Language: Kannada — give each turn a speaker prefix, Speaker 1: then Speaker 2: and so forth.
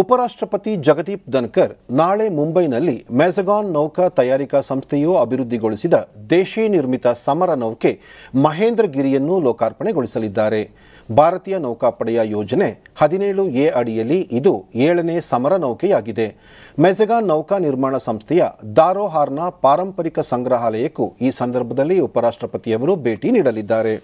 Speaker 1: ಉಪರಾಷ್ಟ್ರಪತಿ ಜಗದೀಪ್ ಧನ್ಕರ್ ನಾಳೆ ಮುಂಬೈನಲ್ಲಿ ಮೆಜಗಾನ್ ನೌಕಾ ತಯಾರಿಕಾ ಸಂಸ್ಥೆಯು ಅಭಿವೃದ್ಧಿಗೊಳಿಸಿದ ದೇಶಿ ನಿರ್ಮಿತ ಸಮರ ನೌಕೆ ಮಹೇಂದ್ರಗಿರಿಯನ್ನು ಲೋಕಾರ್ಪಣೆಗೊಳಿಸಲಿದ್ದಾರೆ ಭಾರತೀಯ ನೌಕಾಪಡೆಯ ಯೋಜನೆ ಹದಿನೇಳು ಎ ಅಡಿಯಲ್ಲಿ ಇದು ಏಳನೇ ಸಮರ ನೌಕೆಯಾಗಿದೆ ಮೆಜಗಾನ್ ನೌಕಾ ನಿರ್ಮಾಣ ಸಂಸ್ಥೆಯ ದಾರೋಹಾರ್ನ ಪಾರಂಪರಿಕ ಸಂಗ್ರಹಾಲಯಕ್ಕೂ ಈ ಸಂದರ್ಭದಲ್ಲಿ ಉಪರಾಷ್ಟ್ರಪತಿಯವರು ಭೇಟಿ ನೀಡಲಿದ್ದಾರೆ